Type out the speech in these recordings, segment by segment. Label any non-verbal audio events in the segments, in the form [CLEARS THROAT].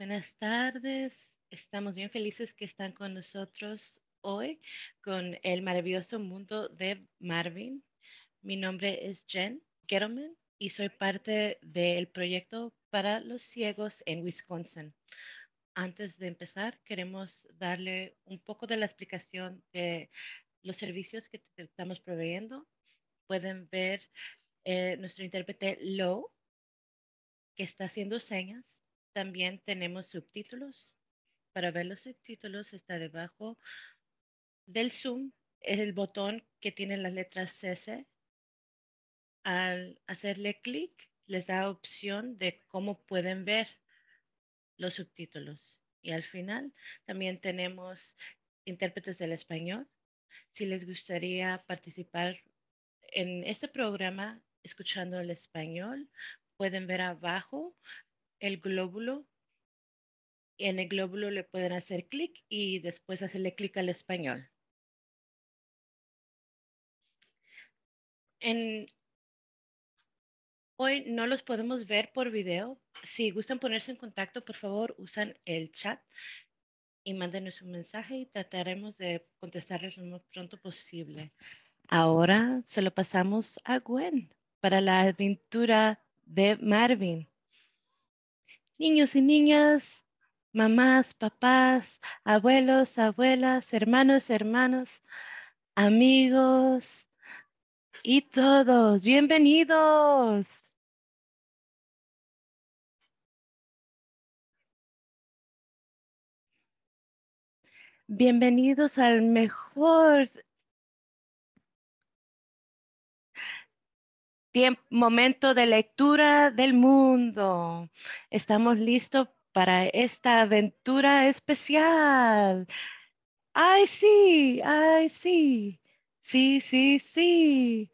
Buenas tardes. Estamos bien felices que están con nosotros hoy con el maravilloso mundo de Marvin. Mi nombre es Jen Gettleman y soy parte del proyecto para los ciegos en Wisconsin. Antes de empezar, queremos darle un poco de la explicación de los servicios que estamos proveyendo. Pueden ver eh, nuestro intérprete Low, que está haciendo señas también tenemos subtítulos. Para ver los subtítulos está debajo del Zoom, es el botón que tiene las letras CC. Al hacerle clic, les da opción de cómo pueden ver los subtítulos. Y al final también tenemos intérpretes del español. Si les gustaría participar en este programa escuchando el español, pueden ver abajo el glóbulo y en el glóbulo le pueden hacer clic y después hacerle clic al español. hoy no los podemos ver por video. Si gustan ponerse en contacto, por favor, usan el chat y mándenos un mensaje y trataremos de contestarles lo más pronto posible. Ahora se lo pasamos a Gwen para la aventura de Marvin niños y niñas, mamás, papás, abuelos, abuelas, hermanos, hermanas, amigos y todos, bienvenidos. Bienvenidos al mejor momento de lectura del mundo. Estamos listos para esta aventura especial. Ay, sí, ay, sí, sí, sí, sí.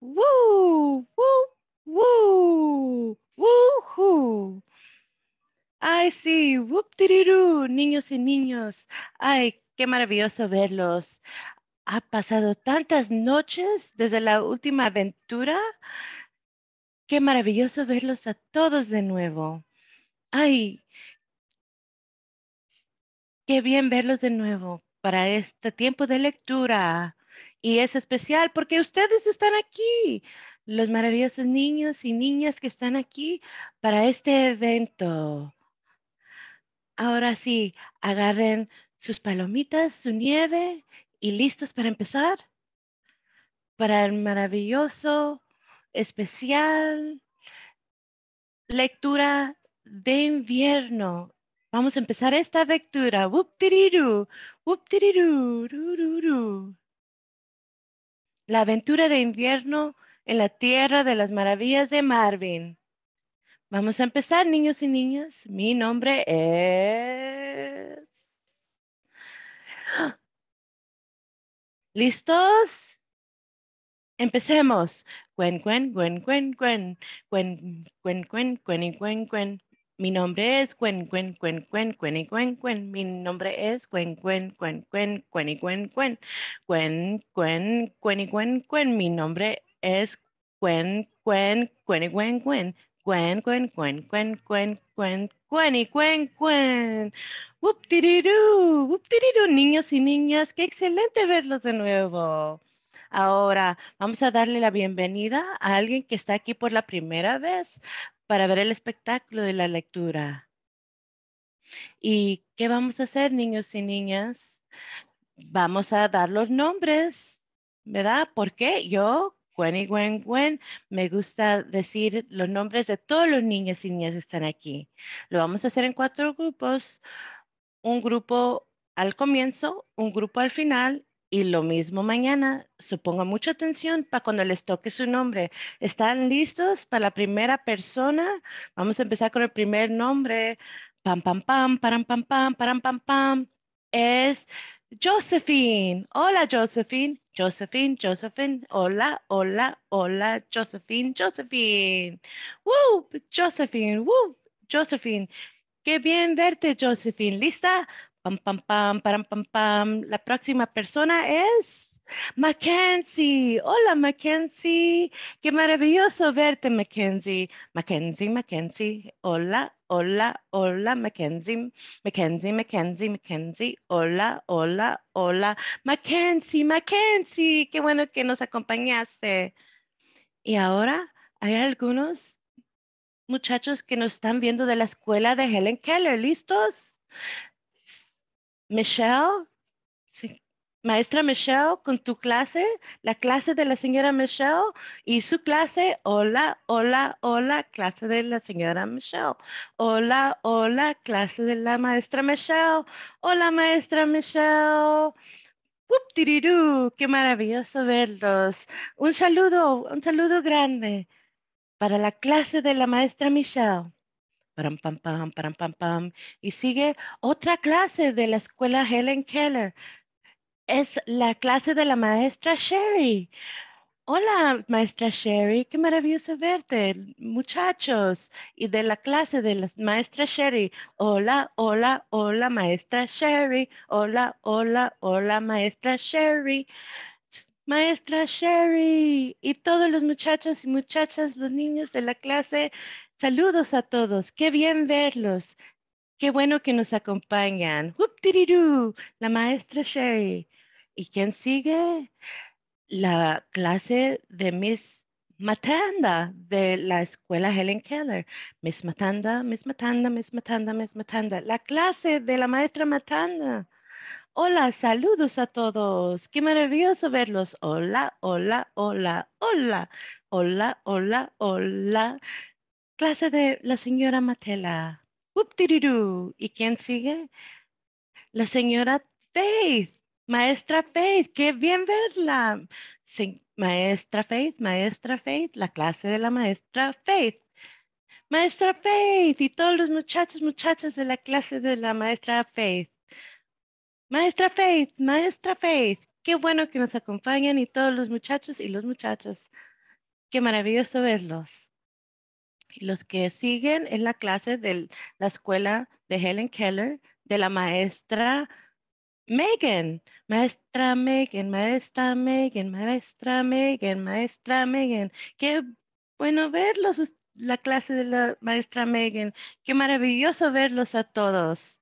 Woo, woo, woo, woohoo. Ay, sí, whoop, niños y niños. Ay, qué maravilloso verlos ha pasado tantas noches desde la última aventura. Qué maravilloso verlos a todos de nuevo. Ay, qué bien verlos de nuevo para este tiempo de lectura. Y es especial porque ustedes están aquí, los maravillosos niños y niñas que están aquí para este evento. Ahora sí, agarren sus palomitas, su nieve y listos para empezar para el maravilloso, especial lectura de invierno. Vamos a empezar esta lectura. La aventura de invierno en la tierra de las maravillas de Marvin. Vamos a empezar, niños y niñas. Mi nombre es... ¿Listos? Empecemos. Gwen, Gwen, Gwen, Gwen, Gwen, Gwen, Gwen, Gwen, Gwen y cuen, cuen. Mi nombre es Cuen, Gwen, Gwen, cuen, cuen y cuen, cuen. Mi nombre es Cuen, cuen, cuen, cuen, cuen y cuen, cuen. Cuen, cuen, cuen y cuen, cuen. Mi nombre es Cuen, cuen, cuen y cuen, cuen. Cuen, cuen, cuen, cuen, cuen, cuen, cuen y cuen, cuen. ¡Wup whoop niños y niñas, qué excelente verlos de nuevo. Ahora vamos a darle la bienvenida a alguien que está aquí por la primera vez para ver el espectáculo de la lectura. ¿Y qué vamos a hacer, niños y niñas? Vamos a dar los nombres, ¿verdad? Porque yo Gwen y Gwen Gwen, me gusta decir los nombres de todos los niños y niñas que están aquí. Lo vamos a hacer en cuatro grupos. Un grupo al comienzo, un grupo al final y lo mismo mañana. Supongo mucha atención para cuando les toque su nombre. ¿Están listos para la primera persona? Vamos a empezar con el primer nombre. Pam, pam, pam, param, pam, pam, param, pam, pam. Es Josephine. Hola, Josephine. Josephine, Josephine. Hola, hola, hola, Josephine, Josephine. Woo, Josephine, woo, Josephine. Qué bien verte, Josephine. ¿Lista? Pam, pam, pam, pam pam, pam. La próxima persona es. Mackenzie, hola Mackenzie, qué maravilloso verte Mackenzie, Mackenzie, Mackenzie, hola, hola, hola Mackenzie, Mackenzie, Mackenzie, Mackenzie, hola, hola, hola, Mackenzie, Mackenzie, qué bueno que nos acompañaste. Y ahora hay algunos muchachos que nos están viendo de la escuela de Helen Keller, ¿listos? Michelle, sí maestra Michelle con tu clase, la clase de la señora Michelle y su clase, hola, hola, hola, clase de la señora Michelle, hola, hola, clase de la maestra Michelle, hola maestra Michelle. ¡Qué maravilloso verlos! Un saludo, un saludo grande para la clase de la maestra Michelle. Param, pam, pam, param, pam, pam. Y sigue otra clase de la escuela Helen Keller es la clase de la maestra Sherry. Hola, maestra Sherry, qué maravilloso verte, muchachos, y de la clase de la maestra Sherry. Hola, hola, hola, maestra Sherry. Hola, hola, hola, maestra Sherry. Maestra Sherry y todos los muchachos y muchachas, los niños de la clase, saludos a todos. Qué bien verlos. Qué bueno que nos acompañan. La maestra Sherry. ¿Y quién sigue? La clase de Miss Matanda de la escuela Helen Keller. Miss Matanda, Miss Matanda, Miss Matanda, Miss Matanda. La clase de la maestra Matanda. Hola, saludos a todos. Qué maravilloso verlos. Hola, hola, hola, hola. Hola, hola, hola. Clase de la señora Matela. ¿Y quién sigue? La señora Faith. Maestra Faith, qué bien verla. maestra Faith, maestra Faith, la clase de la maestra Faith. Maestra Faith y todos los muchachos, muchachas de la clase de la maestra Faith. Maestra Faith, maestra Faith, qué bueno que nos acompañen y todos los muchachos y los muchachas. Qué maravilloso verlos. Y los que siguen en la clase de la escuela de Helen Keller, de la maestra Megan, maestra Megan, maestra Megan, maestra Megan, maestra Megan. Qué bueno verlos, la clase de la maestra Megan. Qué maravilloso verlos a todos.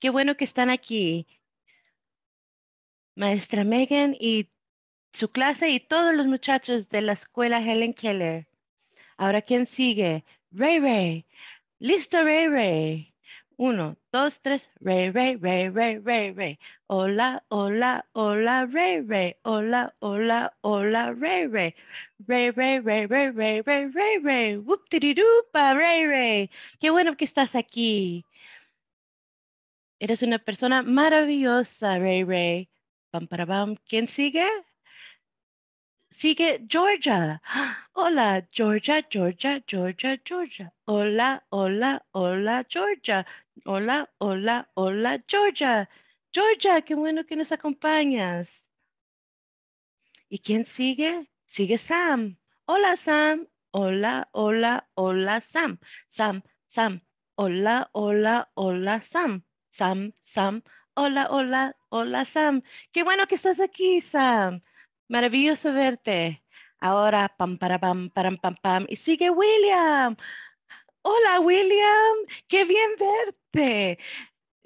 Qué bueno que están aquí. Maestra Megan y su clase y todos los muchachos de la escuela Helen Keller. Ahora, ¿quién sigue? Ray Ray. Listo, Ray Ray. Uno, dos, tres. Rey, rey, rey, rey, rey, rey. Hola, hola, hola, rey, rey. Hola, hola, hola, rey, rey. Rey, rey, rey, rey, rey, rey, rey, rey. Whoop, tirirupa, rey, rey. Qué bueno que estás aquí. Eres una persona maravillosa, Rey, Rey. Pam, para, pam. ¿Quién sigue? Sigue Georgia. Hola, Georgia, Georgia, Georgia, Georgia. Hola, hola, hola, Georgia. Hola, hola, hola, Georgia. Georgia, qué bueno que nos acompañas. ¿Y quién sigue? Sigue Sam. Hola, Sam. Hola, hola, hola, Sam. Sam, Sam. Hola, hola, hola, Sam. Sam, Sam. Hola, hola, hola, Sam. Qué bueno que estás aquí, Sam. Maravilloso verte. Ahora, pam, para, pam, param, pam, pam. Y sigue William hola William, qué bien verte.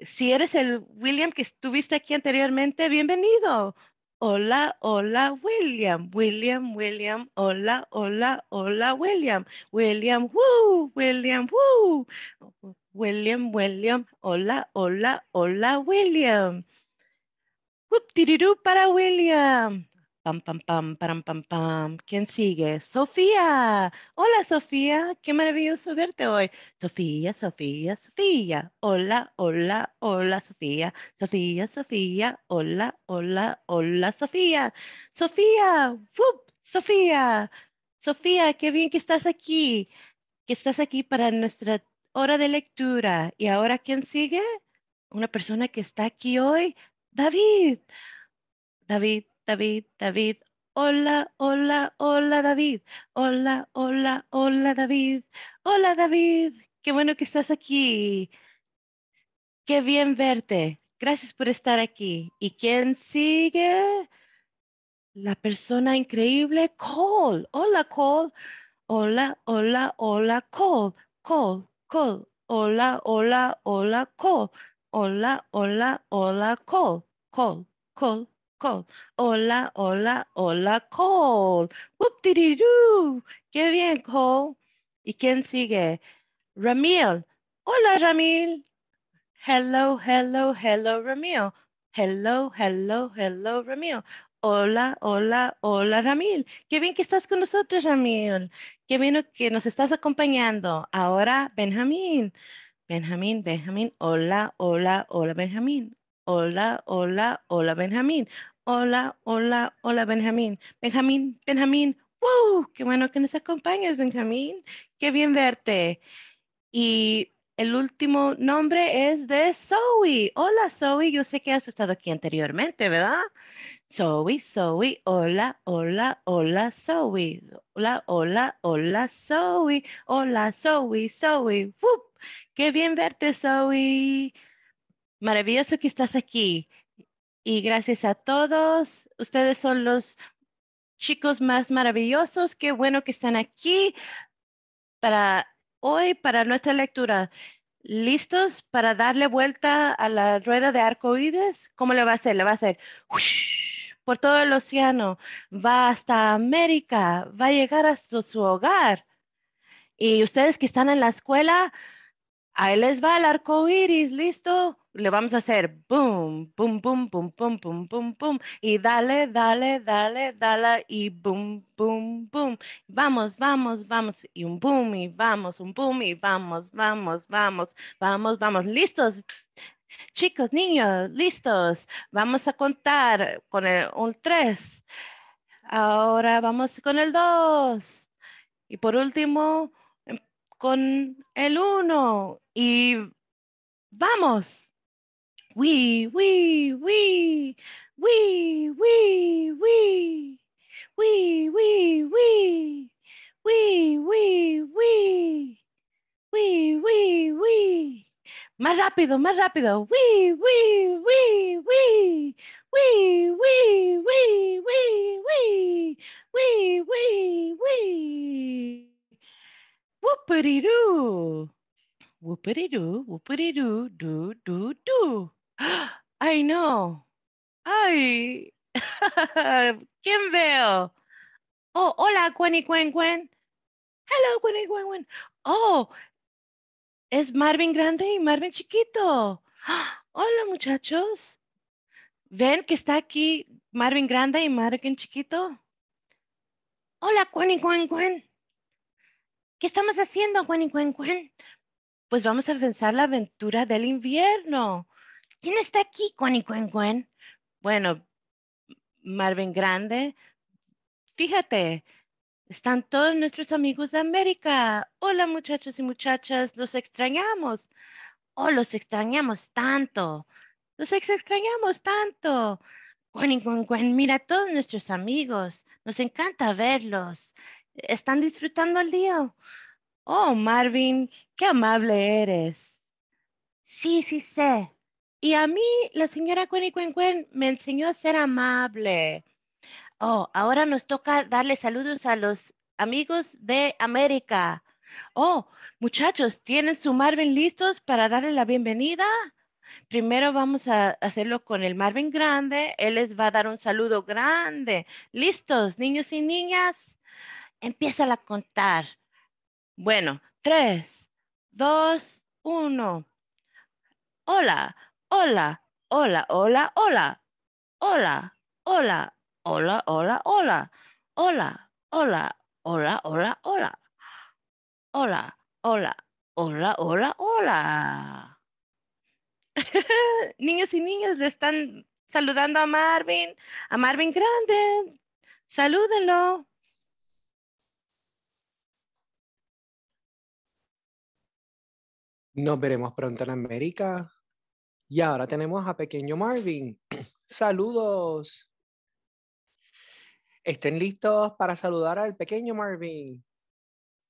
Si eres el William que estuviste aquí anteriormente, bienvenido. Hola, hola William, William, William, hola, hola, hola William, William, woo, William, woo. William, William, hola, hola, hola William. Whoop, para William. Pam, pam, pam, pam, pam, pam. ¿Quién sigue? Sofía. Hola, Sofía. Qué maravilloso verte hoy. Sofía, Sofía, Sofía. Hola, hola, hola, Sofía. Sofía, Sofía. Hola, hola, hola, Sofía. Sofía. Sofía. Sofía, qué bien que estás aquí. Que estás aquí para nuestra hora de lectura. ¿Y ahora quién sigue? Una persona que está aquí hoy. David. David, David, David. Hola, hola, hola David. Hola, hola, hola David. Hola David. Qué bueno que estás aquí. Qué bien verte. Gracias por estar aquí. ¿Y quién sigue? La persona increíble, Cole. Hola, Cole. Hola, hola, hola, Cole. Cole, Cole. Hola, hola, hola, Cole. Hola, hola, hola, Cole. Cole, Cole, Hola, hola, hola, Cole. whoop Qué bien, Cole. ¿Y quién sigue? Ramil. Hola, Ramil. Hello, hello, hello, Ramil. Hello, hello, hello, Ramil. Hola, hola, hola, Ramil. Qué bien que estás con nosotros, Ramil. Qué bien que nos estás acompañando. Ahora, Benjamín. Benjamín, Benjamín. Hola, hola, hola, Benjamín. Hola, hola, hola, Benjamín. Hola, hola, hola, Benjamín. Benjamín, Benjamín, ¡wow! Qué bueno que nos acompañes, Benjamín. Qué bien verte. Y el último nombre es de Zoe. Hola, Zoe. Yo sé que has estado aquí anteriormente, ¿verdad? Zoe, Zoe, hola, hola, hola, Zoe. Hola, hola, hola, Zoe. Hola, Zoe, Zoe. Qué bien verte, Zoe. Maravilloso que estás aquí y gracias a todos. Ustedes son los chicos más maravillosos. Qué bueno que están aquí para hoy, para nuestra lectura. ¿Listos para darle vuelta a la rueda de arcoíris? ¿Cómo le va a hacer? Le va a hacer [LAUGHS] por todo el océano, va hasta América, va a llegar hasta su hogar. Y ustedes que están en la escuela, ahí les va el arcoíris. listo le vamos a hacer boom, boom, boom, boom, boom, boom, boom, boom, y dale, dale, dale, dale, y boom, boom, boom, vamos, vamos, vamos, y un boom, y vamos, un boom, y vamos, vamos, vamos, vamos, vamos, listos. Chicos, niños, listos, vamos a contar con el, un 3. Ahora vamos con el 2. Y por último, em, con el uno. Y vamos. Wee, wee, wee, wee, wee, wee, wee, wee, wee, wee, wee, wee, wee, wee, wee. Más rápido, más rápido. Wee, wee, wee, wee, wee, wee, wee, wee, wee, wee, wee, wee. Whoopity doo. Whoopity doo, whoopity doo, doo, doo, doo. ay no, ay, [LAUGHS] ¿quién veo? Oh, hola, Cuen Quen Quen. Hello, y Quen Quen. Oh, es Marvin grande y Marvin chiquito. [GASPS] Hola, muchachos. ¿Ven que está aquí Marvin grande y Marvin chiquito? Hola, y Quen Quen. ¿Qué estamos haciendo, y Quen Quen? Pues vamos a pensar la aventura del invierno. ¿Quién está aquí, Juan y Cuen Bueno, Marvin Grande, fíjate, están todos nuestros amigos de América. Hola muchachos y muchachas, los extrañamos. Oh, los extrañamos tanto. Los extrañamos tanto. Cuen, cuen, cuen, mira todos nuestros amigos. Nos encanta verlos. Están disfrutando el día. Oh, Marvin, qué amable eres. Sí, sí sé. Y a mí, la señora Cuen Cuen Cuen me enseñó a ser amable. Oh, ahora nos toca darle saludos a los amigos de América. Oh, muchachos, ¿tienen su Marvin listos para darle la bienvenida? Primero vamos a hacerlo con el Marvin grande. Él les va a dar un saludo grande. ¿Listos, niños y niñas? Empiezan a contar. Bueno, tres, dos, uno. Hola, hola, hola, hola, hola, hola, hola, hola, hola, hola, hola, hola, hola, hola, hola, hola, hola, hola, hola, hola. Niños y niñas le están saludando a Marvin, a Marvin Grande. Salúdenlo. Nos veremos pronto en América. Y ahora tenemos a pequeño Marvin. [CLEARS THROAT] Saludos. Estén listos para saludar al pequeño Marvin.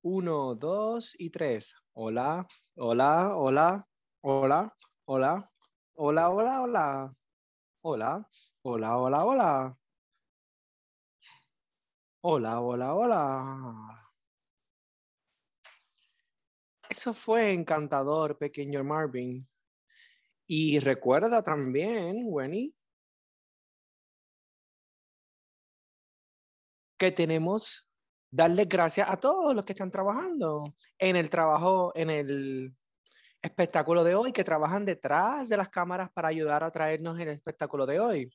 Uno, dos y tres. Hola, hola, hola, hola, hola, hola, hola, hola, hola, hola, hola, hola. Hola, hola, hola. Eso fue encantador, pequeño Marvin. Y recuerda también, Wenny, que tenemos darles gracias a todos los que están trabajando en el trabajo, en el espectáculo de hoy, que trabajan detrás de las cámaras para ayudar a traernos el espectáculo de hoy.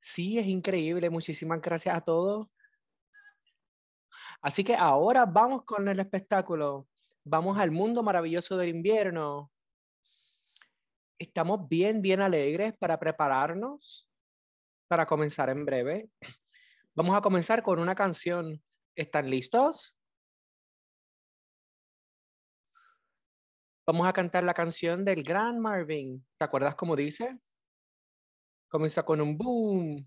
Sí, es increíble. Muchísimas gracias a todos. Así que ahora vamos con el espectáculo vamos al mundo maravilloso del invierno. Estamos bien, bien alegres para prepararnos para comenzar en breve. Vamos a comenzar con una canción. ¿Están listos? Vamos a cantar la canción del gran Marvin. ¿Te acuerdas cómo dice? Comienza con un boom.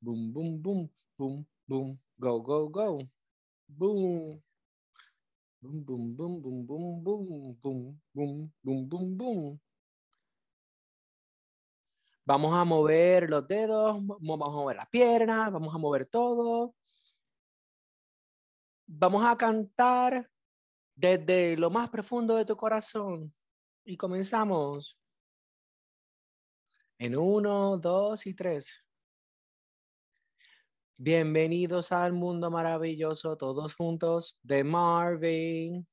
Boom, boom, boom, boom, boom. Go, go, go. Boom. Boom, Vamos a mover los dedos, vamos a mover las piernas, vamos a mover todo. Vamos a cantar desde lo más profundo de tu corazón. Y comenzamos. En uno, dos y tres. Bienvenidos al mundo maravilloso, todos juntos, de Marvin.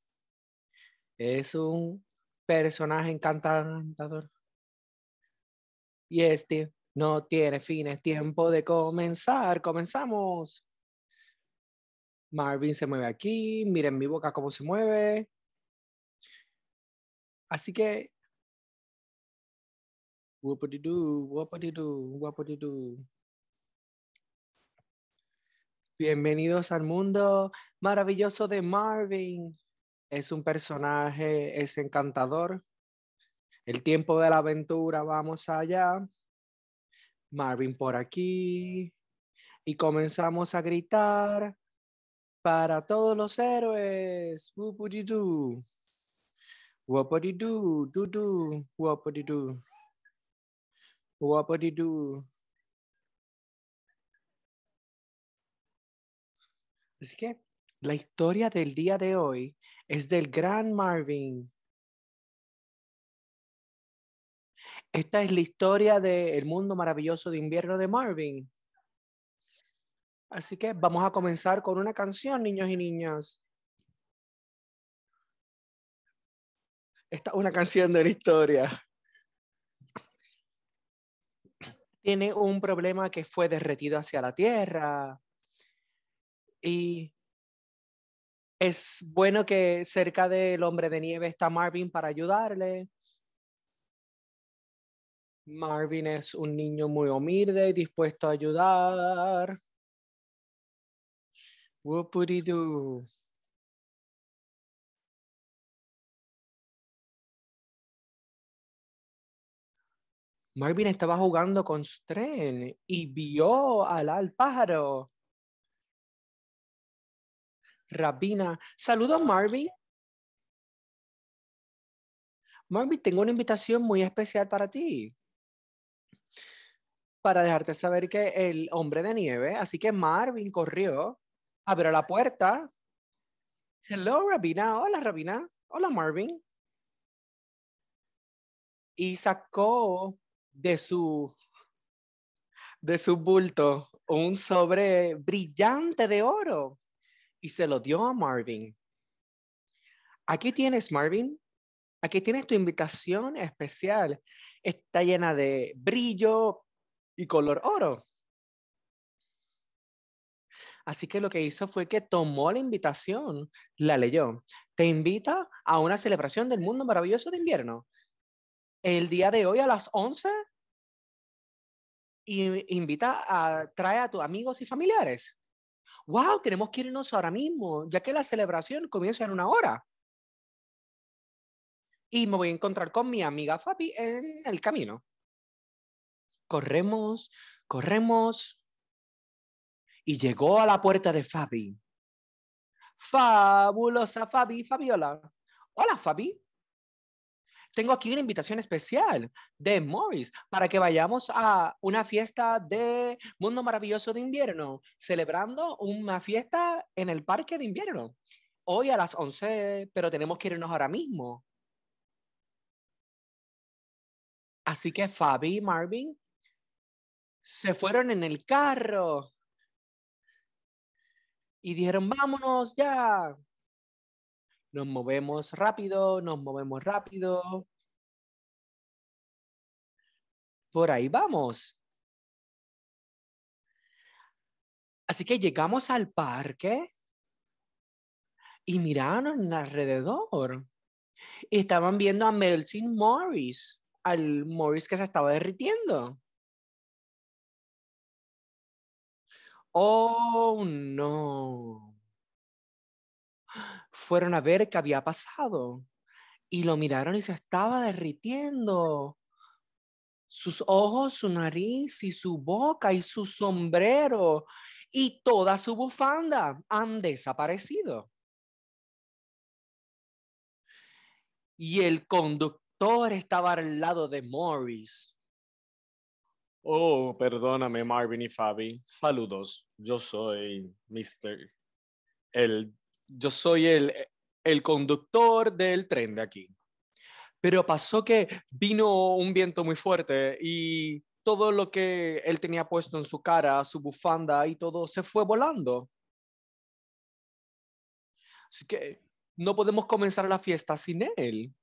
Es un personaje encantador. Y este no tiene fines, tiempo de comenzar. Comenzamos. Marvin se mueve aquí, miren mi boca cómo se mueve. Así que... Bienvenidos al mundo maravilloso de Marvin. Es un personaje, es encantador. El tiempo de la aventura, vamos allá. Marvin por aquí. Y comenzamos a gritar para todos los héroes. Whoop-a-dee-doo. Así que la historia del día de hoy es del gran Marvin. Esta es la historia del mundo maravilloso de invierno de Marvin. Así que vamos a comenzar con una canción, niños y niñas. Esta es una canción de la historia. Tiene un problema que fue derretido hacia la tierra y es bueno que cerca del hombre de nieve está Marvin para ayudarle. Marvin es un niño muy humilde y dispuesto a ayudar. Whoopity-doo. Marvin estaba jugando con su tren y vio al, al pájaro. Rabina. Saludos, Marvin. Marvin, tengo una invitación muy especial para ti. Para dejarte saber que el hombre de nieve, así que Marvin corrió, abrió la puerta. Hello, Rabina. Hola, Rabina. Hola, Marvin. Y sacó de su de su bulto un sobre brillante de oro y se lo dio a Marvin. Aquí tienes, Marvin. Aquí tienes tu invitación especial. Está llena de brillo y color oro. Así que lo que hizo fue que tomó la invitación, la leyó. Te invita a una celebración del mundo maravilloso de invierno. El día de hoy a las 11 invita a trae a tus amigos y familiares wow, tenemos que irnos ahora mismo, ya que la celebración comienza en una hora. Y me voy a encontrar con mi amiga Fabi en el camino. Corremos, corremos. Y llegó a la puerta de Fabi. Fabulosa Fabi, Fabiola. Hola Fabi, tengo aquí una invitación especial de Morris para que vayamos a una fiesta de Mundo Maravilloso de Invierno, celebrando una fiesta en el Parque de Invierno. Hoy a las 11, pero tenemos que irnos ahora mismo. Así que Fabi y Marvin se fueron en el carro y dijeron, vámonos ya nos movemos rápido, nos movemos rápido. Por ahí vamos. Así que llegamos al parque y miraron alrededor. Y estaban viendo a Melvin Morris, al Morris que se estaba derritiendo. Oh, no fueron a ver qué había pasado y lo miraron y se estaba derritiendo. Sus ojos, su nariz y su boca y su sombrero y toda su bufanda han desaparecido. Y el conductor estaba al lado de Morris. Oh, perdóname, Marvin y Fabi. Saludos. Yo soy Mr. El yo soy el, conductor del tren de aquí. Pero pasó que vino un viento muy fuerte y todo lo que él tenía puesto en su cara, su bufanda y todo se fue volando. Así que no podemos comenzar la fiesta sin él.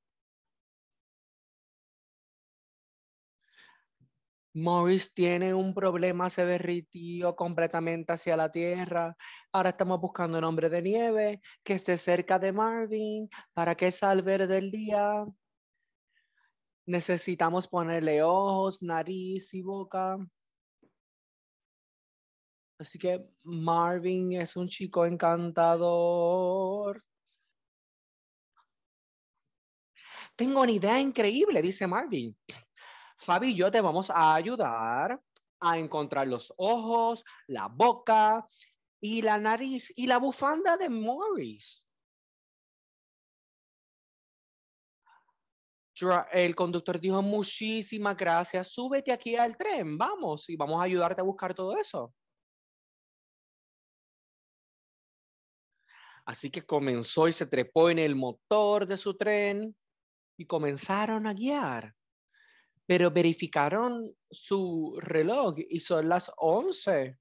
Morris tiene un problema, se derritió completamente hacia la tierra. Ahora estamos buscando un hombre de nieve que esté cerca de Marvin para que salve del día. Necesitamos ponerle ojos, nariz y boca. Así que Marvin es un chico encantador. Tengo una idea increíble, dice Marvin. Fabi yo te vamos a ayudar a encontrar los ojos, la boca y la nariz y la bufanda de Morris. El conductor dijo muchísimas gracias, súbete aquí al tren, vamos y vamos a ayudarte a buscar todo eso. Así que comenzó y se trepó en el motor de su tren y comenzaron a guiar pero verificaron su reloj y son las 11.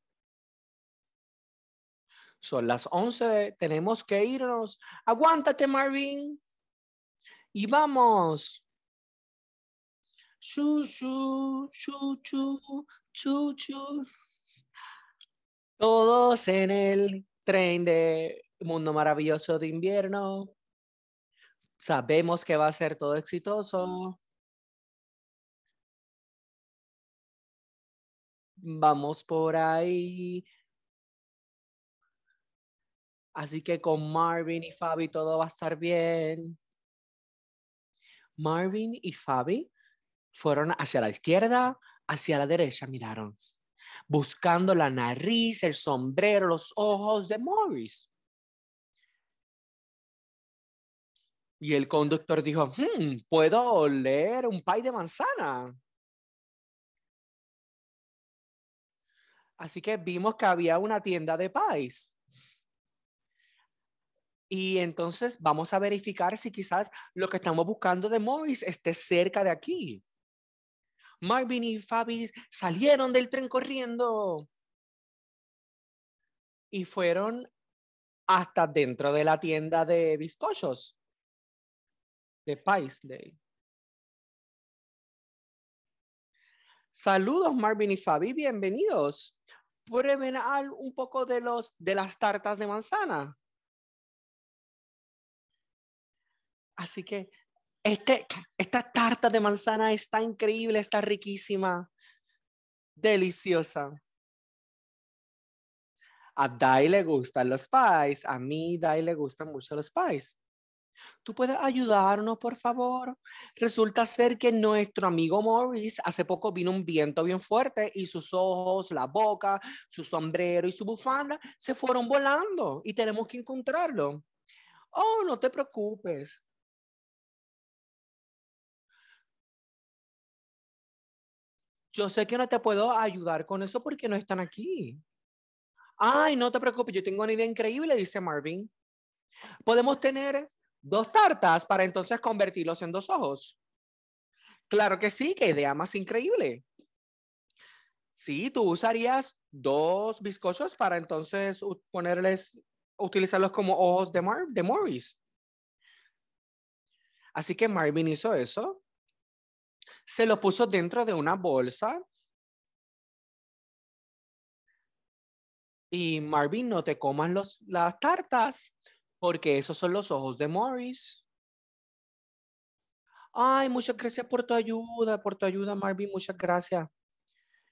Son las 11, tenemos que irnos. Aguántate, Marvin. Y vamos. Chu, chu, chu, chu, chu, Todos en el tren de Mundo Maravilloso de Invierno. Sabemos que va a ser todo exitoso. vamos por ahí. Así que con Marvin y Fabi todo va a estar bien. Marvin y Fabi fueron hacia la izquierda, hacia la derecha, miraron, buscando la nariz, el sombrero, los ojos de Morris. Y el conductor dijo, hmm, puedo oler un pay de manzana. Así que vimos que había una tienda de pies. Y entonces vamos a verificar si quizás lo que estamos buscando de Morris esté cerca de aquí. Marvin y Fabi salieron del tren corriendo y fueron hasta dentro de la tienda de bizcochos, de Paisley. Saludos Marvin y Fabi, bienvenidos. Prueben un poco de, los, de las tartas de manzana. Así que este, esta tarta de manzana está increíble, está riquísima, deliciosa. A Dai le gustan los pies, a mí Dai le gustan mucho los pies. ¿Tú puedes ayudarnos, por favor? Resulta ser que nuestro amigo Morris hace poco vino un viento bien fuerte y sus ojos, la boca, su sombrero y su bufanda se fueron volando y tenemos que encontrarlo. Oh, no te preocupes. Yo sé que no te puedo ayudar con eso porque no están aquí. Ay, no te preocupes, yo tengo una idea increíble, dice Marvin. Podemos tener dos tartas para entonces convertirlos en dos ojos. Claro que sí, qué idea más increíble. Sí, tú usarías dos bizcochos para entonces ponerles, utilizarlos como ojos de, de Morris. Así que Marvin hizo eso. Se lo puso dentro de una bolsa. Y Marvin, no te comas las tartas porque esos son los ojos de Morris. Ay, muchas gracias por tu ayuda, por tu ayuda, Marvin, muchas gracias.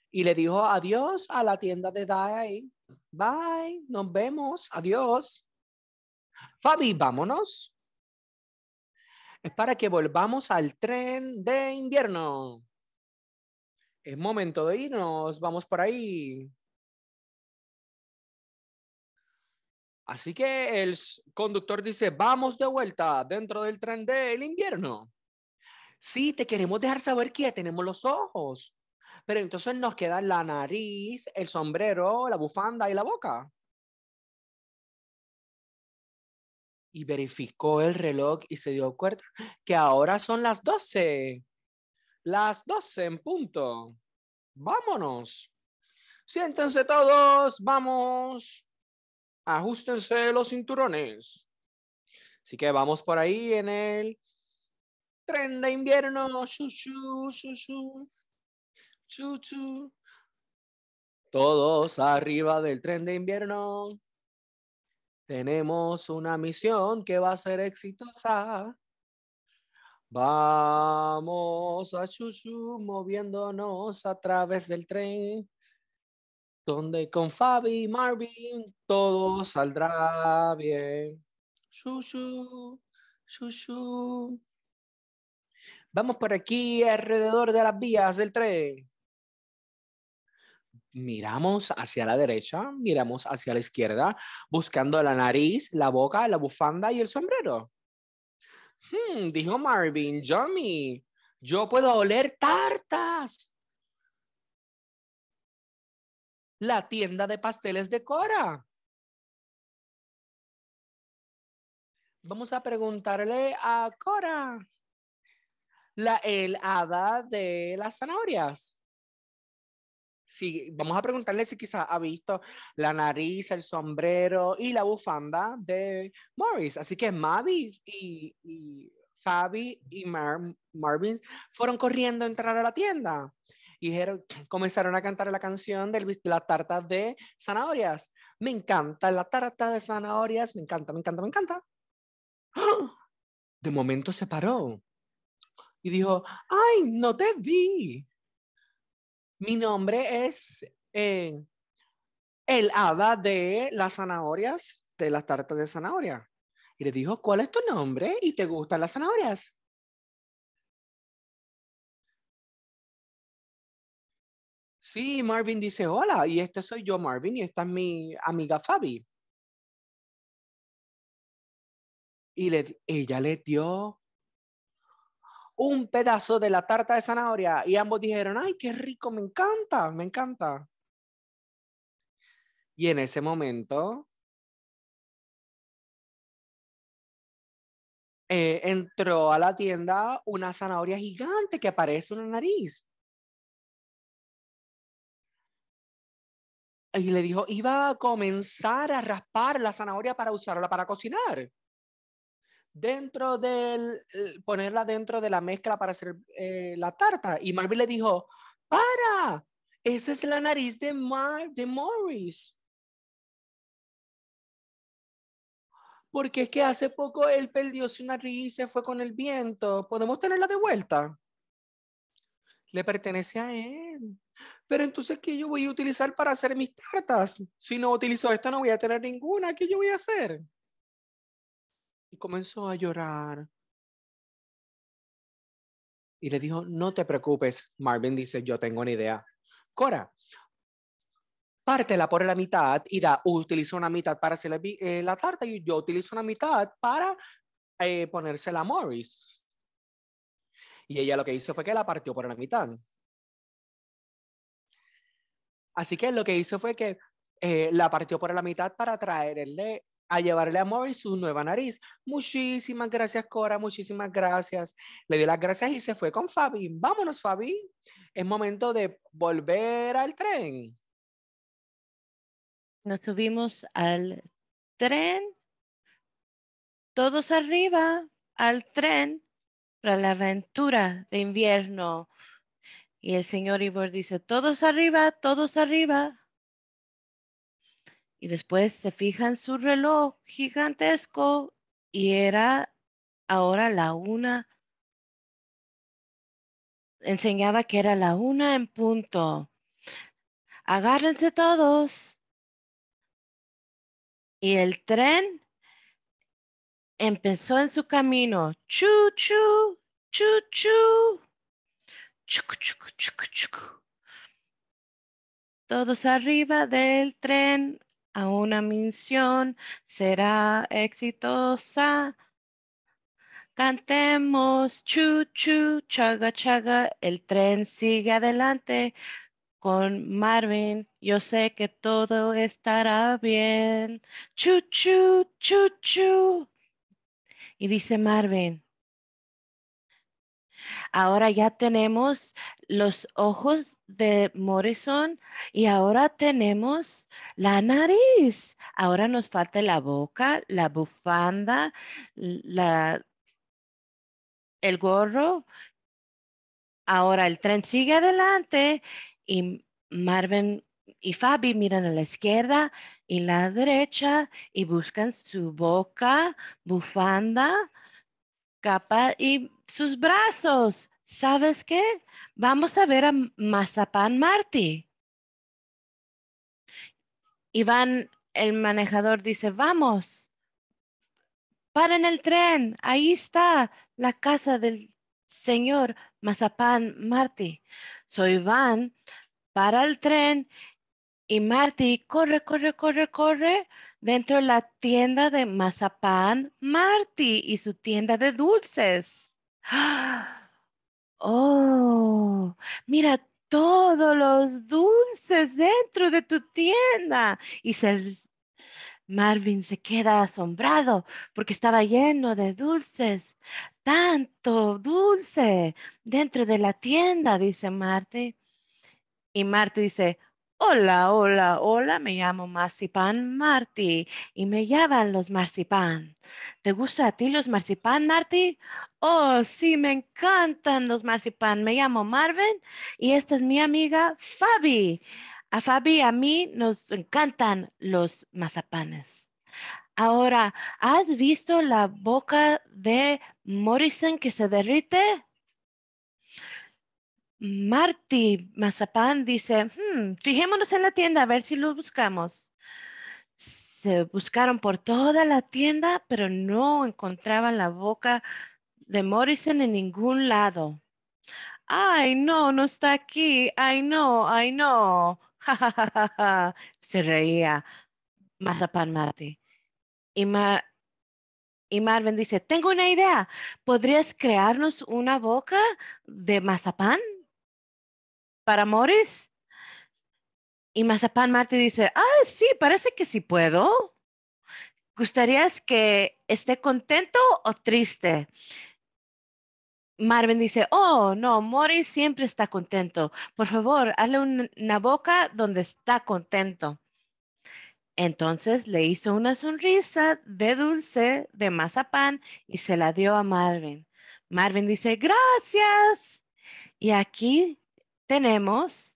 Y le dijo adiós a la tienda de Dai. Bye, nos vemos, adiós. Fabi, vámonos. Es para que volvamos al tren de invierno. Es momento de irnos, vamos por ahí. Así que el conductor dice, vamos de vuelta dentro del tren del invierno. Sí, te queremos dejar saber que ya tenemos los ojos, pero entonces nos quedan la nariz, el sombrero, la bufanda y la boca. Y verificó el reloj y se dio cuenta que ahora son las 12. Las 12 en punto. Vámonos. Siéntense todos, vamos ajustense los cinturones. Así que vamos por ahí en el tren de invierno. Chuchu, chuchu, chuchu. Todos arriba del tren de invierno. Tenemos una misión que va a ser exitosa. Vamos a Chuchu moviéndonos a través del tren donde con Fabi, y Marvin, todo saldrá bien. Shushu, shushu. Vamos por aquí alrededor de las vías del tren. Miramos hacia la derecha, miramos hacia la izquierda, buscando la nariz, la boca, la bufanda y el sombrero. Hmm, dijo Marvin, Johnny, yo puedo oler tartas. la tienda de pasteles de Cora. Vamos a preguntarle a Cora, la el hada de las zanahorias. Sí, vamos a preguntarle si quizás ha visto la nariz, el sombrero y la bufanda de Morris. Así que Mavi y, Fabi y Marvin fueron corriendo a entrar a la tienda y [CLEARS THROAT] comenzaron a cantar la canción de la tarta de zanahorias. Me encanta la tarta de zanahorias, me encanta, me encanta, me encanta. [GASPS] De momento se paró y dijo, ay, no te vi. Mi nombre es eh, el hada de las zanahorias, de las tartas de zanahoria. Y le dijo, ¿cuál es tu nombre y te gustan las zanahorias? Sí, Marvin dice, hola, y este soy yo, Marvin, y esta es mi amiga Fabi. Y ella le dio un pedazo de la tarta de zanahoria y ambos dijeron, ay, qué rico, me encanta, me encanta. Y en ese momento, eh, entró a la tienda una zanahoria gigante que parece una nariz. y le dijo, iba a comenzar a raspar la zanahoria para usarla para cocinar. Dentro del, eh, ponerla dentro de la mezcla para hacer eh, la tarta. Y Marvin le dijo, para, esa es la nariz de, Mar, de Morris. Porque es que hace poco él perdió su nariz y se fue con el viento. ¿Podemos tenerla de vuelta? le pertenece a él. Pero entonces, ¿qué yo voy a utilizar para hacer mis tartas? Si no utilizo esto, no voy a tener ninguna. ¿Qué yo voy a hacer? Y comenzó a llorar. Y le dijo, no te preocupes. Marvin dice, yo tengo una idea. Cora, pártela por la mitad y da, utiliza una mitad para hacer la, eh, la tarta y yo utilizo una mitad para eh, ponérsela a Morris. Y ella lo que hizo fue que la partió por la mitad. Así que lo que hizo fue que eh, la partió por la mitad para traerle a llevarle a mover su nueva nariz. Muchísimas gracias, Cora, muchísimas gracias. Le dio las gracias y se fue con Fabi. Vámonos, Fabi. Es momento de volver al tren. Nos subimos al tren. Todos arriba, al tren para la aventura de invierno. Y el señor Ivor dice, todos arriba, todos arriba. Y después se fija en su reloj gigantesco y era ahora la una. Enseñaba que era la una en punto. Agárrense todos. Y el tren empezó en su camino. Chu, chu, chu, chu. Chucu, chucu, chucu, chucu. Todos arriba del tren a una misión será exitosa. Cantemos chu chu, chaga chaga, el tren sigue adelante. Con Marvin, yo sé que todo estará bien. Chu chu, chu chu. Y dice Marvin, ahora ya tenemos los ojos de Morrison y ahora tenemos la nariz. Ahora nos falta la boca, la bufanda, la, el gorro. Ahora el tren sigue adelante y Marvin y Fabi miran a la izquierda y la derecha y buscan su boca, bufanda, capa y sus brazos. ¿Sabes qué? Vamos a ver a Mazapán Marty. Iván, el manejador, dice, vamos, paren el tren, ahí está la casa del señor Mazapán Marty. Soy Iván, para el tren y Marty corre, corre, corre, corre dentro de la tienda de mazapán Marty y su tienda de dulces. [GASPS] Oh, mira todos los dulces dentro de tu tienda. Y Marvin se queda asombrado porque estaba lleno de dulces. Tanto dulce dentro de la tienda, dice Marty. Y Marty dice, Hola, hola, hola, me llamo Marzipan Marty y me llaman los marzipan. ¿Te gusta a ti los marzipan, Marty? Oh, sí, me encantan los marzipan. Me llamo Marvin y esta es mi amiga Fabi. A Fabi y a mí nos encantan los mazapanes. Ahora, ¿has visto la boca de Morrison que se derrite? Marty Mazapán dice, hmm, fijémonos en la tienda a ver si los buscamos. Se buscaron por toda la tienda, pero no encontraban la boca de Morrison en ningún lado. Ay, no, no está aquí. Ay, no, ay, no. [LAUGHS] Se reía Mazapán Marty. Y, y Marvin dice, tengo una idea. ¿Podrías crearnos una boca de mazapán? para Morris? Y Mazapán Marty dice, ah, sí, parece que sí puedo. ¿Gustarías que esté contento o triste? Marvin dice, oh, no, Morris siempre está contento. Por favor, hazle una boca donde está contento. Entonces le hizo una sonrisa de dulce de mazapán y se la dio a Marvin. Marvin dice, gracias. Y aquí tenemos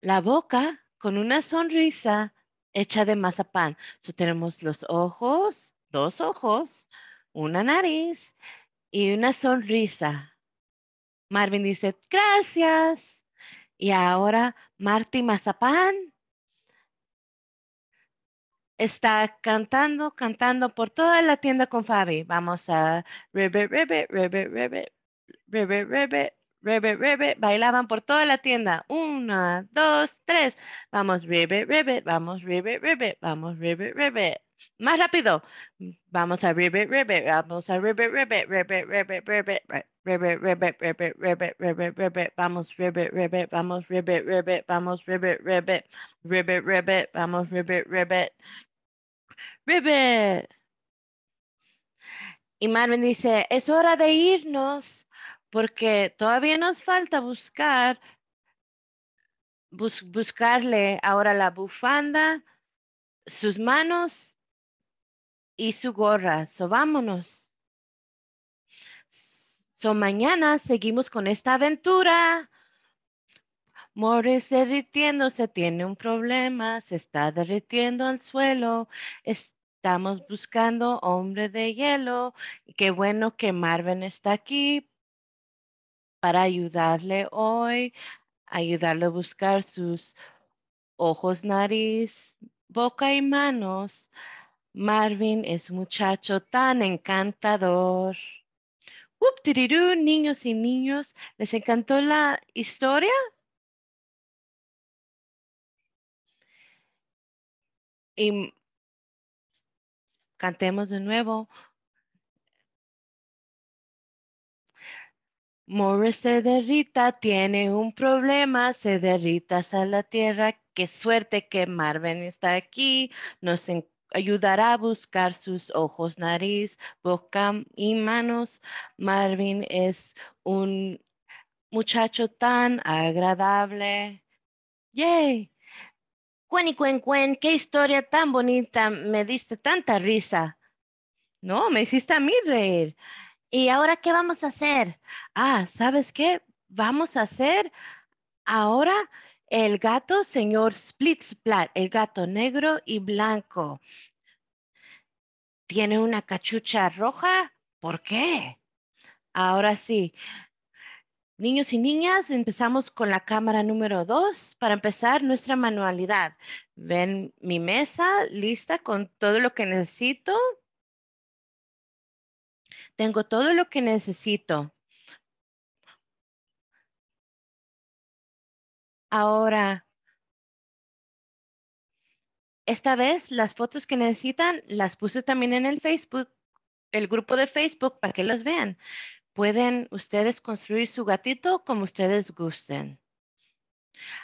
la boca con una sonrisa hecha de mazapán. So, tenemos los ojos, dos ojos, una nariz y una sonrisa. Marvin dice, gracias. Y ahora Marty Mazapán está cantando, cantando por toda la tienda con Fabi. Vamos a ribbit, ribbit, ribbit, ribbit, ribbit, ribbit, ribbit, ribbit, bailaban por toda la tienda. Una, dos, tres. Vamos, ribbit, ribbit, vamos, ribbit, ribbit, vamos, ribbit, ribbit. Más rápido. Vamos a ribbit, ribbit, vamos a ribbit, ribbit, ribbit, ribbit, ribbit, ribbit, ribbit, ribbit, ribbit, ribbit, ribbit, vamos, ribbit, ribbit, vamos, ribbit, ribbit, vamos, ribbit, ribbit, ribbit, ribbit, vamos, ribbit, ribbit, ribbit. Y Marvin dice, es hora de irnos porque todavía nos falta buscar, buscarle ahora la bufanda, sus manos y su gorra. So, vámonos. So, mañana seguimos con esta aventura. Morris derritiéndose, tiene un problema, se está derritiendo al suelo. Estamos buscando hombre de hielo. Qué bueno que Marvin está aquí para ayudarle hoy, ayudarle a buscar sus ojos, nariz, boca y manos. Marvin es un muchacho tan encantador. Up, tirirú, niños y niños, ¿les encantó la historia? Y cantemos de nuevo. Morris se derrita, tiene un problema, se derrita a la tierra. Qué suerte que Marvin está aquí, nos ayudará a buscar sus ojos, nariz, boca y manos. Marvin es un muchacho tan agradable. ¡Yay! Cuen y cuen cuen, qué historia tan bonita, me diste tanta risa. No, me hiciste a mí reír. ¿Y ahora qué vamos a hacer? Ah, ¿sabes qué? Vamos a hacer ahora el gato, señor Splitzplat, el gato negro y blanco. Tiene una cachucha roja. ¿Por qué? Ahora sí. Niños y niñas, empezamos con la cámara número dos para empezar nuestra manualidad. Ven mi mesa lista con todo lo que necesito. Tengo todo lo que necesito. Ahora, esta vez las fotos que necesitan las puse también en el Facebook, el grupo de Facebook para que las vean. Pueden ustedes construir su gatito como ustedes gusten.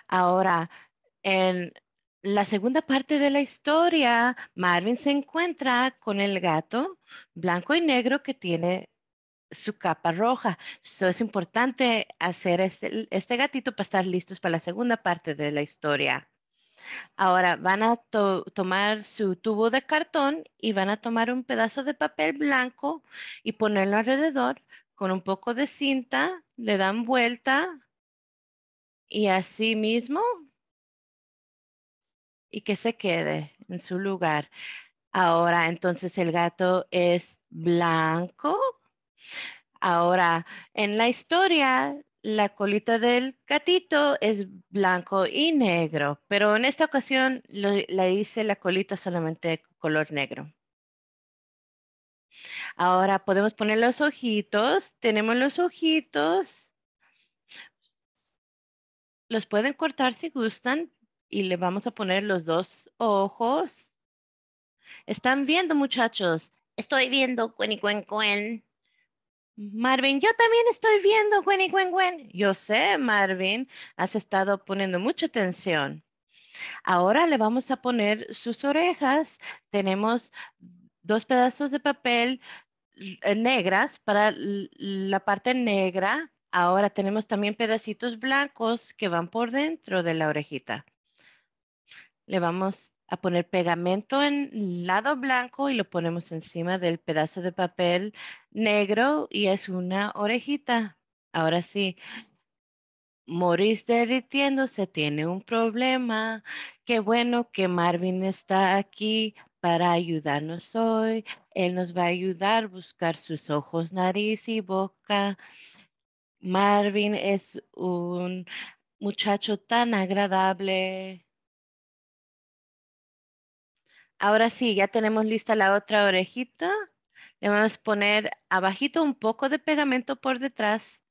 Ahora, en la segunda parte de la historia, Marvin se encuentra con el gato blanco y negro que tiene su capa roja. es importante hacer este, este, gatito para estar listos para la segunda parte de la historia. Ahora van a tomar su tubo de cartón y van a tomar un pedazo de papel blanco y ponerlo alrededor con un poco de cinta, le dan vuelta y así mismo y que se quede en su lugar. Ahora entonces el gato es blanco. Ahora en la historia la colita del gatito es blanco y negro, pero en esta ocasión la hice la colita solamente de color negro. Ahora podemos poner los ojitos. Tenemos los ojitos. Los pueden cortar si gustan, y le vamos a poner los dos ojos. ¿Están viendo, muchachos? Estoy viendo, cuen y cuen, Marvin, yo también estoy viendo, cuen y cuen, cuen. Yo sé, Marvin, has estado poniendo mucha atención. Ahora le vamos a poner sus orejas. Tenemos dos pedazos de papel eh, negras para la parte negra. Ahora tenemos también pedacitos blancos que van por dentro de la orejita le vamos a poner pegamento en el lado blanco y lo ponemos encima del pedazo de papel negro y es una orejita. Ahora sí, Maurice derritiéndose tiene un problema. Qué bueno que Marvin está aquí para ayudarnos hoy. Él nos va a ayudar a buscar sus ojos, nariz y boca. Marvin es un muchacho tan agradable. Ahora sí, ya tenemos lista la otra orejita. Le vamos a poner abajito un poco de pegamento por detrás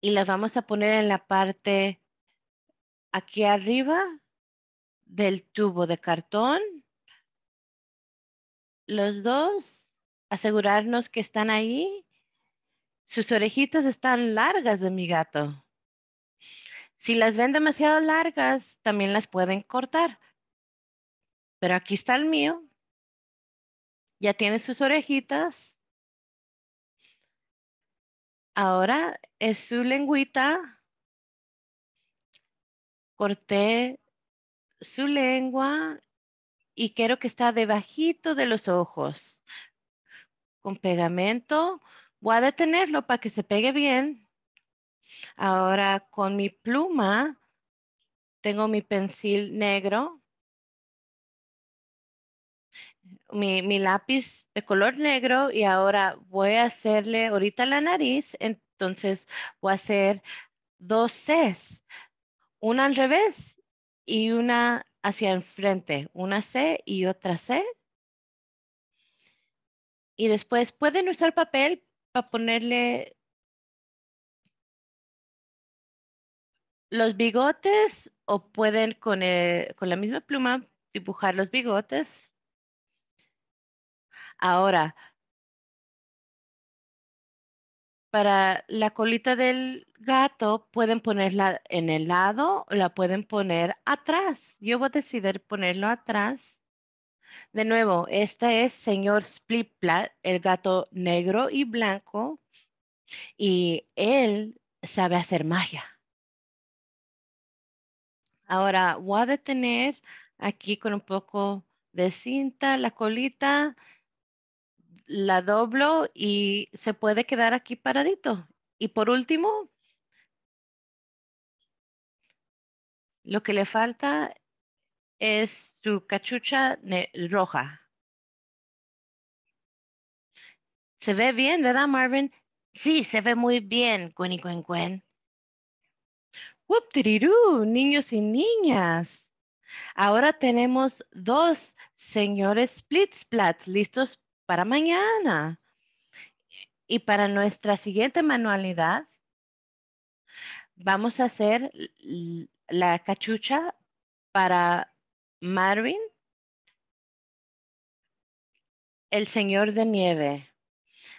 y las vamos a poner en la parte aquí arriba del tubo de cartón. Los dos, asegurarnos que están ahí. Sus orejitas están largas de mi gato. Si las ven demasiado largas, también las pueden cortar. Pero aquí está el mío. Ya tiene sus orejitas. Ahora es su lengüita. Corté su lengua y quiero que está debajito de los ojos. Con pegamento voy a detenerlo para que se pegue bien. Ahora con mi pluma tengo mi pensil negro mi, lápiz de color negro y ahora voy a hacerle ahorita la nariz, entonces voy a hacer dos Cs, una al revés y una hacia enfrente, una C y otra C. Y después pueden usar papel para ponerle los bigotes o pueden con eh, la misma pluma dibujar los bigotes. Ahora, para la colita del gato pueden ponerla en el lado, o la pueden poner atrás. Yo voy a decidir ponerlo atrás. De nuevo, este es señor Splitplat, el gato negro y blanco, y él sabe hacer magia. Ahora voy a detener aquí con un poco de cinta la colita la doblo y se puede quedar aquí paradito. Y por último, lo que le falta es su cachucha roja. Se ve bien, ¿verdad, Marvin? Sí, se ve muy bien, Cuen y Cuen Cuen. Niños y niñas. Ahora tenemos dos señores Splitsplats listos para mañana. Y para nuestra siguiente manualidad, vamos a hacer la cachucha para Marvin, el señor de nieve.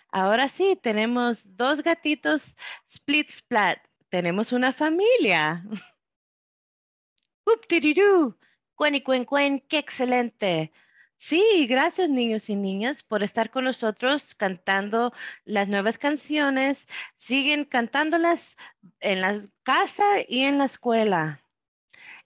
Ahora sí, tenemos dos gatitos split splat. Tenemos una familia. [LAUGHS] ¡Up, ¡Cuen y cuen, cuen! ¡Qué excelente! Sí, gracias niños y niñas por estar con nosotros cantando las nuevas canciones. Siguen cantándolas en la casa y en la escuela.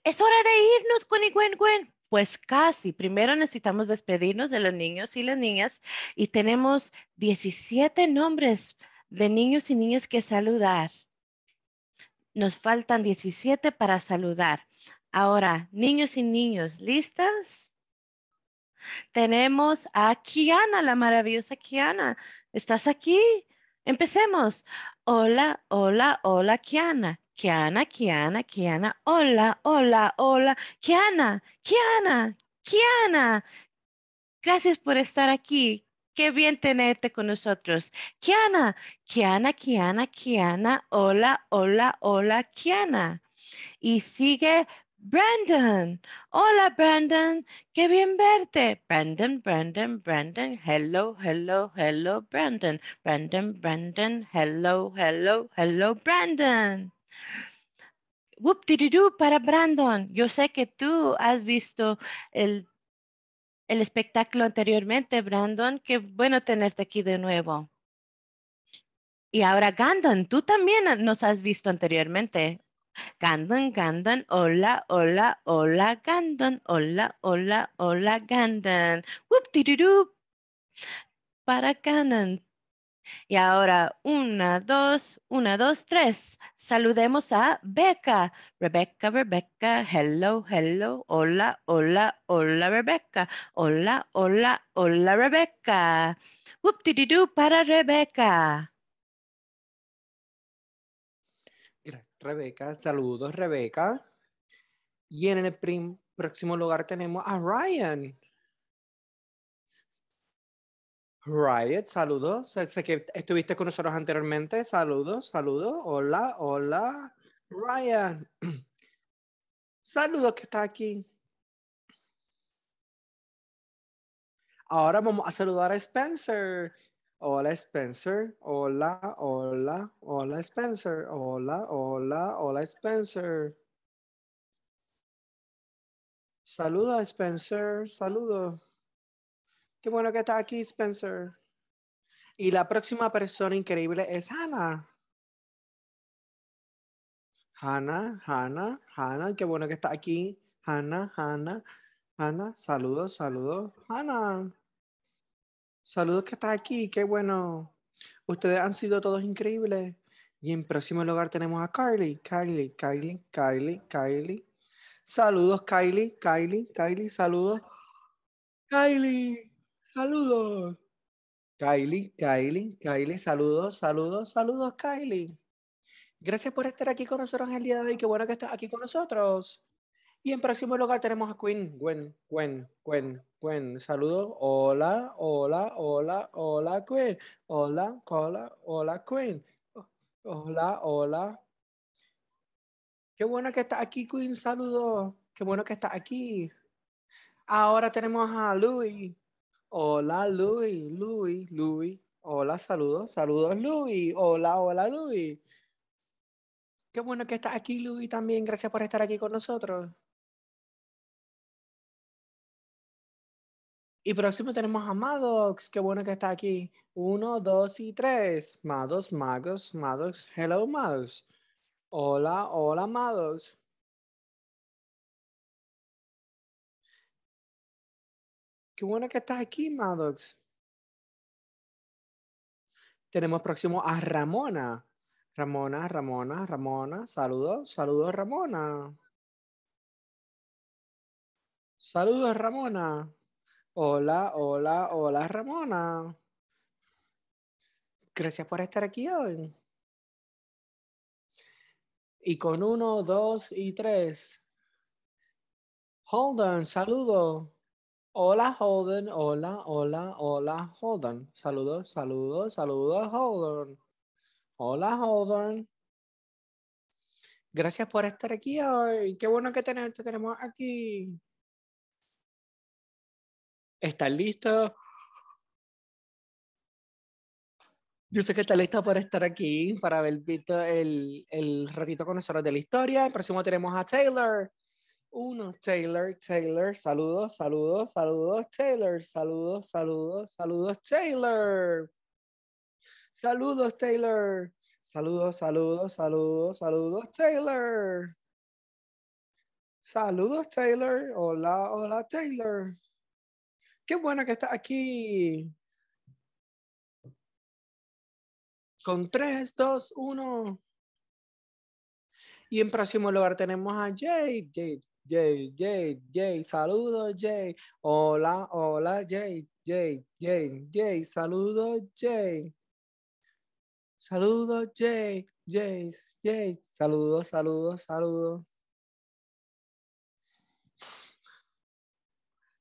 Es hora de irnos, con y Gwen Pues casi. Primero necesitamos despedirnos de los niños y las niñas y tenemos 17 nombres de niños y niñas que saludar. Nos faltan 17 para saludar. Ahora, niños y niños, ¿listas? Tenemos a Kiana, la maravillosa Kiana. ¿Estás aquí? Empecemos. Hola, hola, hola, Kiana. Kiana, Kiana, Kiana. Hola, hola, hola. Kiana, Kiana, Kiana. Gracias por estar aquí. Qué bien tenerte con nosotros. Kiana, Kiana, Kiana, Kiana. Hola, hola, hola, Kiana. Y sigue Brandon, hola Brandon, qué bien verte. Brandon, Brandon, Brandon, hello, hello, hello, Brandon. Brandon, Brandon, hello, hello, hello, Brandon. Whoop para Brandon. Yo sé que tú has visto el, el espectáculo anteriormente, Brandon. Qué bueno tenerte aquí de nuevo. Y ahora, Gandon, tú también nos has visto anteriormente. Gandon, gandon, hola, hola, hola, gandon, hola, hola, hola, Gandan. Whoop, doo Para gandon. Y ahora, una, dos, una, dos, tres. Saludemos a Becca. Rebecca, Rebecca, hello, hello, hola, hola, hola, Rebecca. Hola, hola, hola, Rebecca. Whoop, doo para Rebecca. Rebeca. Saludos, Rebeca. Y en el próximo lugar tenemos a Ryan. Ryan saludos. Sé que estuviste con nosotros anteriormente. Saludos, saludos. Hola, hola. Ryan. [CLEARS THROAT] Saludos que está aquí. Ahora vamos a saludar a Spencer. Hola Spencer, hola, hola, hola Spencer, hola, hola, hola Spencer. Saludos, Spencer, saludo. Qué bueno que está aquí Spencer. Y la próxima persona increíble es Hannah. Hannah, Hannah, Hannah, qué bueno que está aquí. Hannah, Hannah, Hannah, saludos, saludo, Hannah. Saludos que estás aquí, qué bueno. Ustedes han sido todos increíbles. Y en próximo lugar tenemos a Kylie, Kylie, Kylie, Kylie, Kylie. Saludos, Kylie, Kylie, Kylie, saludos. Kylie, saludos. Kylie, Kylie, Kylie, saludos, saludos, saludos, Kylie. Gracias por estar aquí con nosotros el día de hoy. Qué bueno que estás aquí con nosotros. Y en próximo lugar tenemos a Queen. Gwen, Gwen, Gwen, Saludos. Hola, hola, hola, hola, Quinn, Hola, hola, hola, Queen Hola, hola. Qué bueno que está aquí, Queen. Saludos. Qué bueno que está aquí. Ahora tenemos a Louis. Hola, Louis, Louis, Louis. Hola, saludos. Saludos, Louis. Hola, hola, Louis. Qué bueno que estás aquí, Louis, también. Gracias por estar aquí con nosotros. Y próximo tenemos a Maddox. Qué bueno que está aquí. Uno, dos y tres. Maddox, Maddox, Maddox. Hello, Maddox. Hola, hola, Maddox. Qué bueno que estás aquí, Maddox. Tenemos próximo a Ramona. Ramona, Ramona, Ramona. Saludos, saludos, Ramona. Saludos, Ramona. Hola, hola, hola Ramona. Gracias por estar aquí hoy. Y con uno, dos y tres. Holden, saludo. Hola Holden, hola, hola, hola Holden. Saludos, saludos, saludos Holden. Hola Holden. Gracias por estar aquí hoy. Qué bueno que te, tenemos aquí. ¿Estás listo? Yo sé que está lista por estar aquí, para ver el, el ratito con nosotros de la historia. Próximo tenemos a Taylor. Uno, Taylor, Taylor, saludos, saludos, saludos, Taylor, saludos, saludos, saludos, Taylor. Saludos, Taylor. Saludos, saludos, saludos, saludos, Taylor. Saludos, Taylor. Hola, hola, Taylor. Qué bueno que está aquí. Con 3, 2, 1. Y en próximo lugar tenemos a Jay. Jay, Jay, Jay, Jay. Saludos, Jay. Hola, hola, Jay. Jay, Jay, Jay. Saludos, Jay. Saludos, Jay. Jay, Jay. Saludos, saludos, saludos.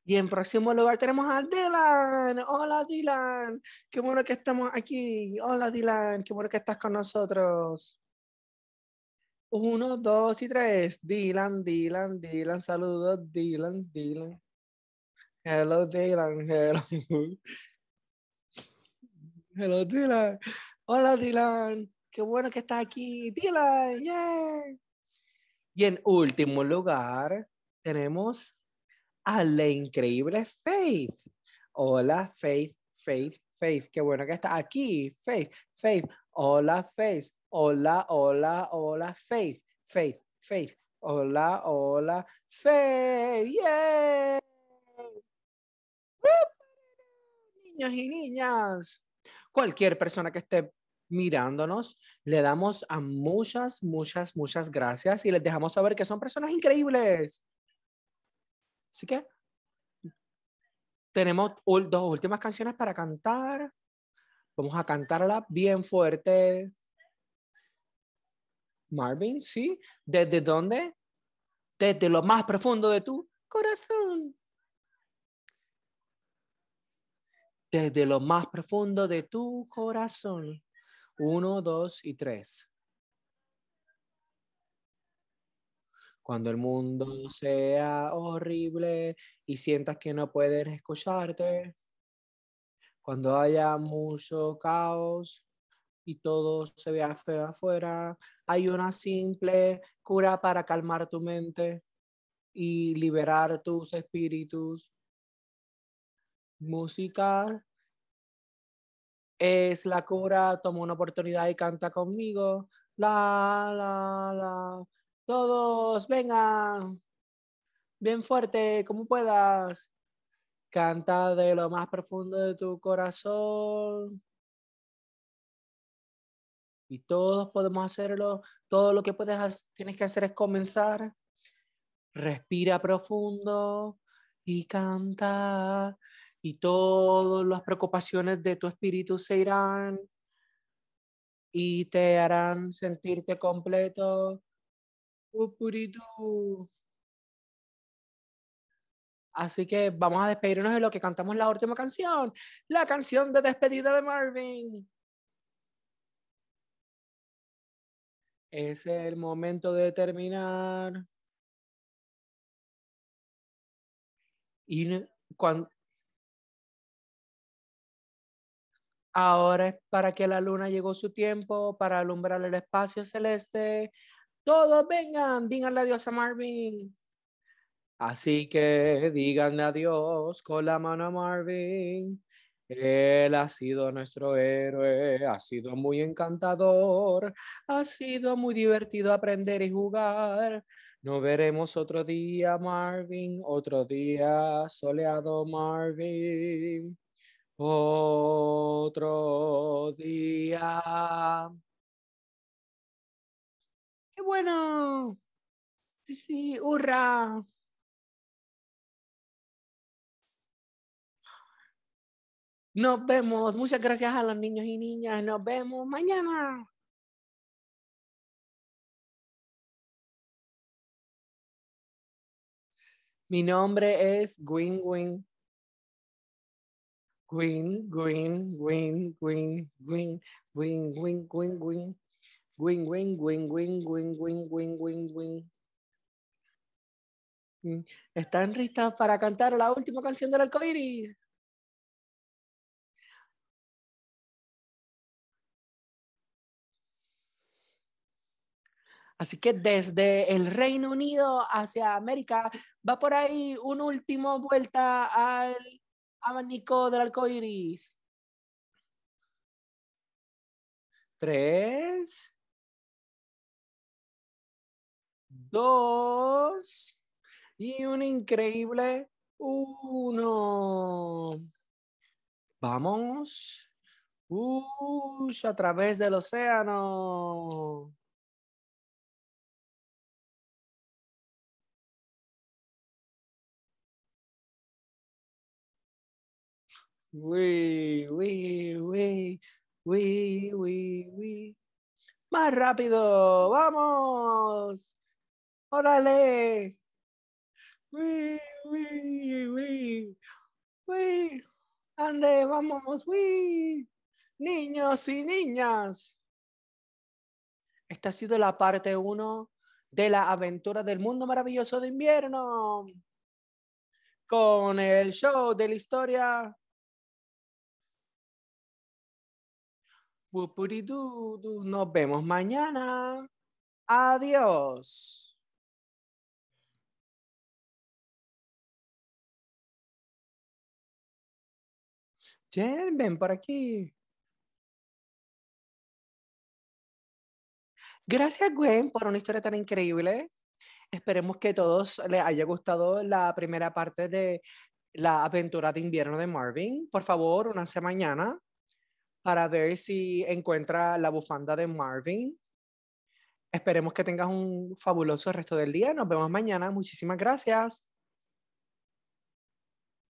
Y en próximo lugar tenemos a Dylan. Hola Dylan, qué bueno que estamos aquí. Hola Dylan, qué bueno que estás con nosotros. Uno, dos y tres. Dylan, Dylan, Dylan. Saludos, Dylan, Dylan. Hello Dylan, hello. [LAUGHS] Hello Dylan. Hola Dylan, qué bueno que estás aquí. Dylan, Y en último lugar tenemos a la increíble Faith. Hola, Faith, Faith, Faith. Qué bueno que está aquí. Faith, Faith. Hola, Faith. Hola, hola, hola, Faith, Faith, Faith. Hola, hola, Faith. Yeah Niños y niñas, cualquier persona que esté mirándonos, le damos a muchas, muchas, muchas gracias y les dejamos saber que son personas increíbles. Así que tenemos dos últimas canciones para cantar. Vamos a cantarlas bien fuerte. Marvin, ¿sí? ¿Desde dónde? Desde lo más profundo de tu corazón. Desde lo más profundo de tu corazón. Uno, dos y tres. Cuando el mundo sea horrible y sientas que no puedes escucharte. Cuando haya mucho caos y todo se vea feo afuera, hay una simple cura para calmar tu mente y liberar tus espíritus. Música es la cura, toma una oportunidad y canta conmigo. La, la, la. Todos, vengan. Bien fuerte, como puedas. Canta de lo más profundo de tu corazón. Y todos podemos hacerlo. Todo lo que puedes, tienes que hacer es comenzar. Respira profundo y canta. Y todas las preocupaciones de tu espíritu se irán y te harán sentirte completo Así que vamos a despedirnos de lo que cantamos la última canción, la canción de despedida de Marvin. Es el momento de terminar. Y cuando... Ahora es para que la luna llegó su tiempo para alumbrar el espacio celeste todos vengan, díganle adiós a Marvin. Así que díganle adiós con la mano a Marvin. Él ha sido nuestro héroe, ha sido muy encantador, ha sido muy divertido aprender y jugar. Nos veremos otro día, Marvin, otro día, soleado Marvin, otro día bueno! Sí, sí, hurra. Nos vemos. Muchas gracias a los niños y niñas. Nos vemos mañana. Mi nombre es Gwyn Gwyn. Gwyn, Gwyn, Gwyn, Gwyn, Gwyn, Gwyn, Gwyn, Gwyn, Gwyn. Wing, wing, wing, wing, wing, wing, wing, wing, wing. Mm. ¿Están listas para cantar la última canción del arcoíris? Así que desde el Reino Unido hacia América va por ahí un último vuelta al abanico del arco Tres, dos y un increíble uno. Vamos. a través del océano. Uy, uy, uy, uy, uy, uy. Más rápido, vamos. ¡Órale! ¡Uy, uy, uy! uy ¡Ande, vamos! ¡Uy! Niños y niñas. Esta ha sido la parte uno de la aventura del mundo maravilloso de invierno. Con el show de la historia. Nos vemos mañana. Adiós. Jen, ven por aquí. Gracias, Gwen, por una historia tan increíble. Esperemos que a todos les haya gustado la primera parte de la aventura de invierno de Marvin. Por favor, únanse mañana para ver si encuentra la bufanda de Marvin. Esperemos que tengas un fabuloso resto del día. Nos vemos mañana. Muchísimas gracias.